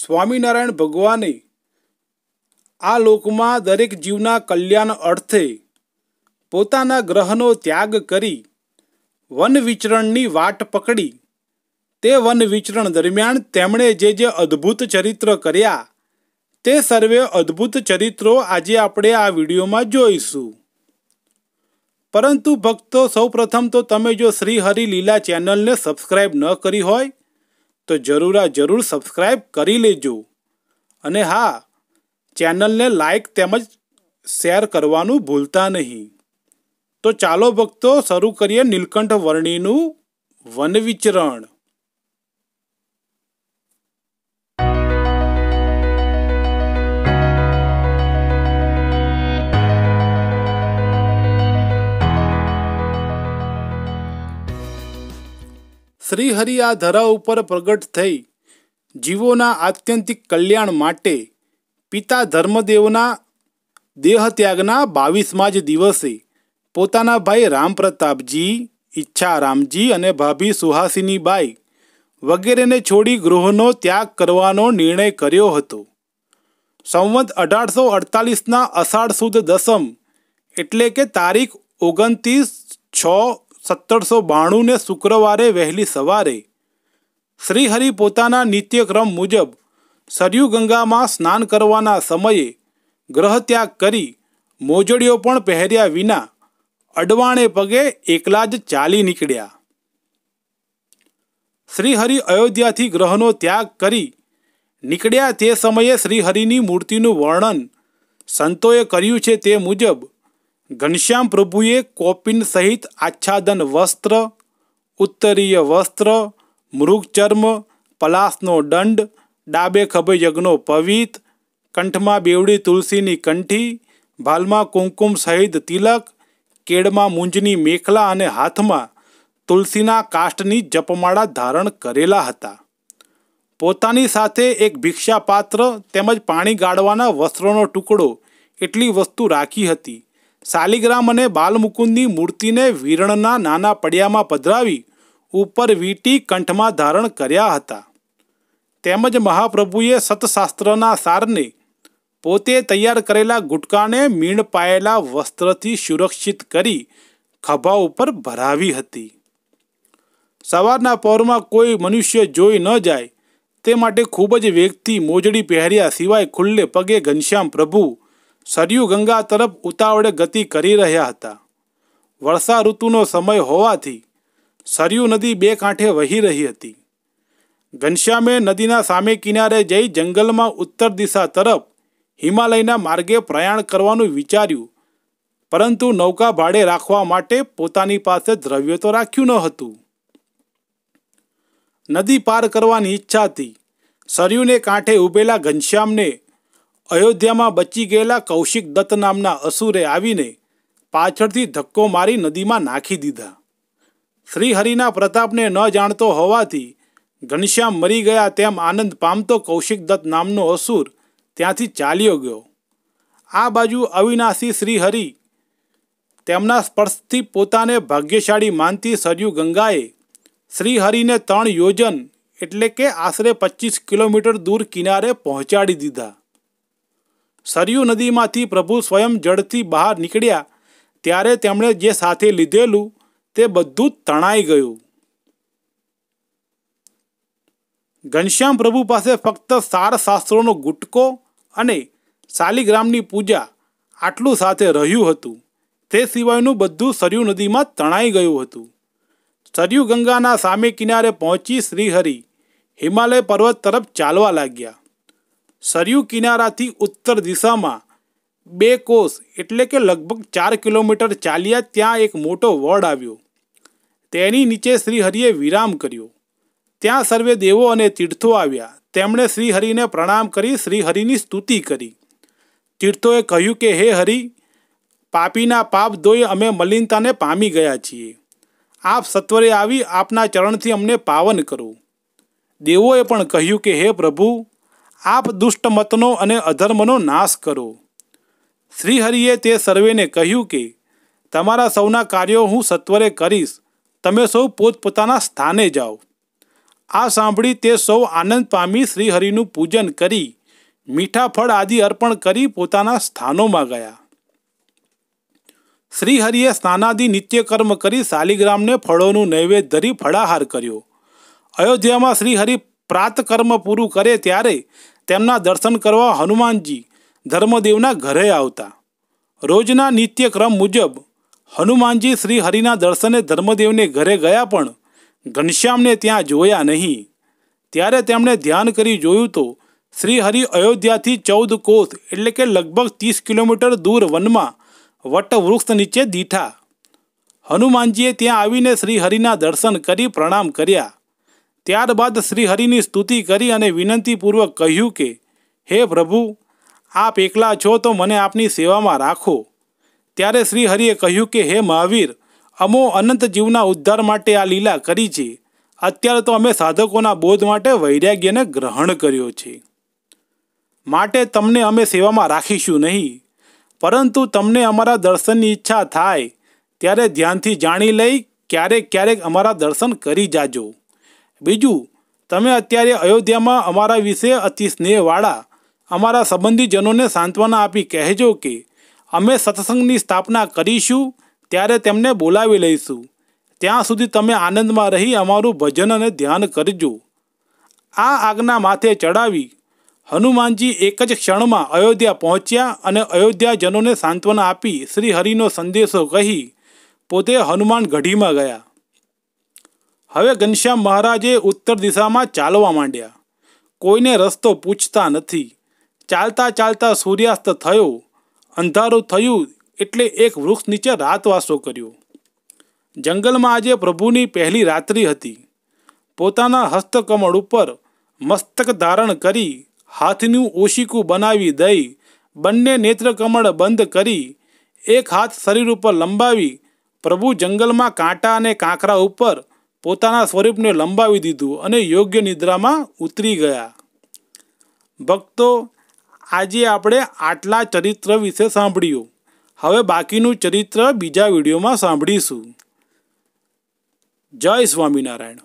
સ્વામિનારાયણ ભગવાને આ લોકમાં દરેક જીવના કલ્યાણ અર્થે પોતાના ગ્રહનો ત્યાગ કરી વન વિચરણની વાટ પકડી તે વન વિચરણ દરમિયાન તેમણે જે જે અદ્ભુત ચરિત્ર કર્યા તે સર્વે અદ્ભુત ચરિત્રો આજે આપણે આ વિડીયોમાં જોઈશું પરંતુ ભક્તો સૌપ્રથમ તો તમે જો શ્રીહરિ લીલા ચેનલને સબસ્ક્રાઈબ ન કરી હોય તો જરૂરા જરૂર સબસ્ક્રાઈબ કરી લેજો અને હા ચેનલને લાઈક તેમજ શેર કરવાનું ભૂલતા નહીં તો ચાલો ભક્તો શરૂ કરીએ નીલકંઠ વર્ણિનું વન વિચરણ શ્રીહરિ આ ધરા ઉપર પ્રગટ થઈ જીવોના આત્યંતિક કલ્યાણ માટે પિતા ધર્મદેવના દેહત્યાગના બાવીસમાં જ દિવસે પોતાના ભાઈ રામપ્રતાપજી ઈચ્છા રામજી અને ભાભી સુહાસિની બાઈ વગેરેને છોડી ગૃહનો ત્યાગ કરવાનો નિર્ણય કર્યો હતો સંવત અઢારસો અડતાલીસના અષાઢ સુદ દસમ એટલે કે તારીખ ઓગણત્રીસ છ સત્તરસો બાણુંને શુક્રવારે વહેલી સવારે શ્રીહરિ પોતાના નિત્યક્રમ મુજબ સરયુ ગંગામાં સ્નાન કરવાના સમયે ગ્રહ ત્યાગ કરી મોજડીઓ પણ પહેર્યા વિના અડવાણે પગે એકલા જ ચાલી નીકળ્યા શ્રીહરિ અયોધ્યાથી ગ્રહનો ત્યાગ કરી નીકળ્યા તે સમયે શ્રીહરિની મૂર્તિનું વર્ણન સંતોએ કર્યું છે તે મુજબ ઘનશ્યામ પ્રભુએ કોપિન સહિત આચ્છાદન વસ્ત્ર ઉત્તરીય વસ્ત્ર મૃગચર્મ પલાસનો દંડ ડાબે ખભે યજ્ઞો પવિત કંઠમાં બેવડી તુલસીની કંઠી ભાલમાં કુમકુમ સહિત તિલક કેળમાં મૂંજની મેખલા અને હાથમાં તુલસીના કાષ્ટની જપમાળા ધારણ કરેલા હતા પોતાની સાથે એક ભિક્ષાપાત્ર તેમજ પાણી ગાળવાના વસ્ત્રોનો ટુકડો એટલી વસ્તુ રાખી હતી શાલિગ્રામ અને બાલમુકુંદની મૂર્તિને વીરણના નાના પડિયામાં પધરાવી ઉપર વીટી કંઠમાં ધારણ કર્યા હતા તેમજ મહાપ્રભુએ સતશાસ્ત્રના સારને પોતે તૈયાર કરેલા ગુટકાને મીણ પાયેલા વસ્ત્રથી સુરક્ષિત કરી ખભા ઉપર ભરાવી હતી સવારના પહોરમાં કોઈ મનુષ્ય જોઈ ન જાય તે માટે ખૂબ જ વેગથી મોજડી પહેર્યા સિવાય ખુલ્લે પગે ઘનશ્યામ પ્રભુ સરયુ ગંગા તરફ ઉતાવળે ગતિ કરી રહ્યા હતા વર્ષા ઋતુનો સમય હોવાથી સરયુ નદી બે કાંઠે વહી રહી હતી ઘનશ્યામે નદીના સામે કિનારે જઈ જંગલમાં ઉત્તર દિશા તરફ હિમાલયના માર્ગે પ્રયાણ કરવાનું વિચાર્યું પરંતુ નૌકા ભાડે રાખવા માટે પોતાની પાસે દ્રવ્ય તો રાખ્યું ન હતું નદી પાર કરવાની ઈચ્છા હતી સરયુને કાંઠે ઉભેલા ઘનશ્યામને અયોધ્યામાં બચી ગયેલા કૌશિક દત્ત નામના અસુરે આવીને પાછળથી ધક્કો મારી નદીમાં નાખી દીધા શ્રીહરિના પ્રતાપને ન જાણતો હોવાથી ઘનશ્યામ મરી ગયા તેમ આનંદ પામતો કૌશિક દત્ત નામનો અસુર ત્યાંથી ચાલ્યો ગયો આ બાજુ અવિનાશી શ્રીહરિ તેમના સ્પર્શથી પોતાને ભાગ્યશાળી માનતી સરયુ ગંગાએ શ્રીહરિને ત્રણ યોજન એટલે કે આશરે પચીસ કિલોમીટર દૂર કિનારે પહોંચાડી દીધા સરયુ નદીમાંથી પ્રભુ સ્વયં જળથી બહાર નીકળ્યા ત્યારે તેમણે જે સાથે લીધેલું તે બધું તણાઈ ગયું ઘનશ્યામ પ્રભુ પાસે ફક્ત સાર શાસ્ત્રોનો ગુટકો અને શાલિગ્રામની પૂજા આટલું સાથે રહ્યું હતું તે સિવાયનું બધું સરયુ નદીમાં તણાઈ ગયું હતું સરયુ ગંગાના સામે કિનારે પહોંચી શ્રીહરિ હિમાલય પર્વત તરફ ચાલવા લાગ્યા સરયુ કિનારાથી ઉત્તર દિશામાં બે કોસ એટલે કે લગભગ ચાર કિલોમીટર ચાલ્યા ત્યાં એક મોટો વડ આવ્યો તેની નીચે શ્રીહરિએ વિરામ કર્યો ત્યાં સર્વે દેવો અને તીર્થો આવ્યા તેમણે શ્રીહરિને પ્રણામ કરી શ્રીહરિની સ્તુતિ કરી તીર્થોએ કહ્યું કે હે હરિ પાપીના પાપ ધોઈ અમે મલિનતાને પામી ગયા છીએ આપ સત્વરે આવી આપના ચરણથી અમને પાવન કરો દેવોએ પણ કહ્યું કે હે પ્રભુ આપ દુષ્ટ મતનો અને અધર્મનો નાશ કરો શ્રીહરિએ તે સર્વેને કહ્યું કે તમારા સૌના કાર્યો હું સત્વરે કરીશ તમે સૌ પોતપોતાના સ્થાને જાઓ આ સાંભળી તે સૌ આનંદ પામી શ્રીહરિનું પૂજન કરી મીઠા ફળ આદિ અર્પણ કરી પોતાના સ્થાનોમાં ગયા શ્રીહરિએ સ્નાનાદિ નિત્યકર્મ કરી શાલિગ્રામને ફળોનું નૈવેદ્ય ધરી ફળાહાર કર્યો અયોધ્યામાં શ્રીહરિ પ્રાતકર્મ પૂરું કરે ત્યારે તેમના દર્શન કરવા હનુમાનજી ધર્મદેવના ઘરે આવતા રોજના નિત્યક્રમ મુજબ હનુમાનજી શ્રી હરિના દર્શને ધર્મદેવને ઘરે ગયા પણ ઘનશ્યામને ત્યાં જોયા નહીં ત્યારે તેમણે ધ્યાન કરી જોયું તો શ્રી હરિ અયોધ્યાથી ચૌદ કોષ એટલે કે લગભગ ત્રીસ કિલોમીટર દૂર વનમાં વટવૃક્ષ નીચે દીઠા હનુમાનજીએ ત્યાં આવીને શ્રીહરિના દર્શન કરી પ્રણામ કર્યા ત્યારબાદ શ્રીહરિની સ્તુતિ કરી અને વિનંતીપૂર્વક કહ્યું કે હે પ્રભુ આપ એકલા છો તો મને આપની સેવામાં રાખો ત્યારે શ્રીહરિએ કહ્યું કે હે મહાવીર અમો અનંત જીવના ઉદ્ધાર માટે આ લીલા કરી છે અત્યારે તો અમે સાધકોના બોધ માટે વૈરાગ્યને ગ્રહણ કર્યો છે માટે તમને અમે સેવામાં રાખીશું નહીં પરંતુ તમને અમારા દર્શનની ઈચ્છા થાય ત્યારે ધ્યાનથી જાણી લઈ ક્યારેક ક્યારેક અમારા દર્શન કરી જાજો બીજું તમે અત્યારે અયોધ્યામાં અમારા વિશે અતિ સ્નેહવાળા અમારા સંબંધીજનોને સાંત્વના આપી કહેજો કે અમે સત્સંગની સ્થાપના કરીશું ત્યારે તેમને બોલાવી લઈશું ત્યાં સુધી તમે આનંદમાં રહી અમારું ભજન અને ધ્યાન કરજો આ આજ્ઞા માથે ચડાવી હનુમાનજી એક જ ક્ષણમાં અયોધ્યા પહોંચ્યા અને અયોધ્યાજનોને સાંત્વના આપી શ્રી હરિનો સંદેશો કહી પોતે હનુમાન ગઢીમાં ગયા હવે ઘનશ્યામ મહારાજે ઉત્તર દિશામાં ચાલવા માંડ્યા કોઈને રસ્તો પૂછતા નથી ચાલતા ચાલતા સૂર્યાસ્ત થયો અંધારું થયું એટલે એક વૃક્ષ નીચે રાતવાસો કર્યો જંગલમાં આજે પ્રભુની પહેલી રાત્રિ હતી પોતાના હસ્તકમળ ઉપર મસ્તક ધારણ કરી હાથનું ઓશિકું બનાવી દઈ બંને નેત્રકમળ બંધ કરી એક હાથ શરીર ઉપર લંબાવી પ્રભુ જંગલમાં કાંટા અને કાંકરા ઉપર પોતાના સ્વરૂપને લંબાવી દીધું અને યોગ્ય નિદ્રામાં ઉતરી ગયા ભક્તો આજે આપણે આટલા ચરિત્ર વિશે સાંભળ્યું હવે બાકીનું ચરિત્ર બીજા વિડીયોમાં સાંભળીશું જય સ્વામિનારાયણ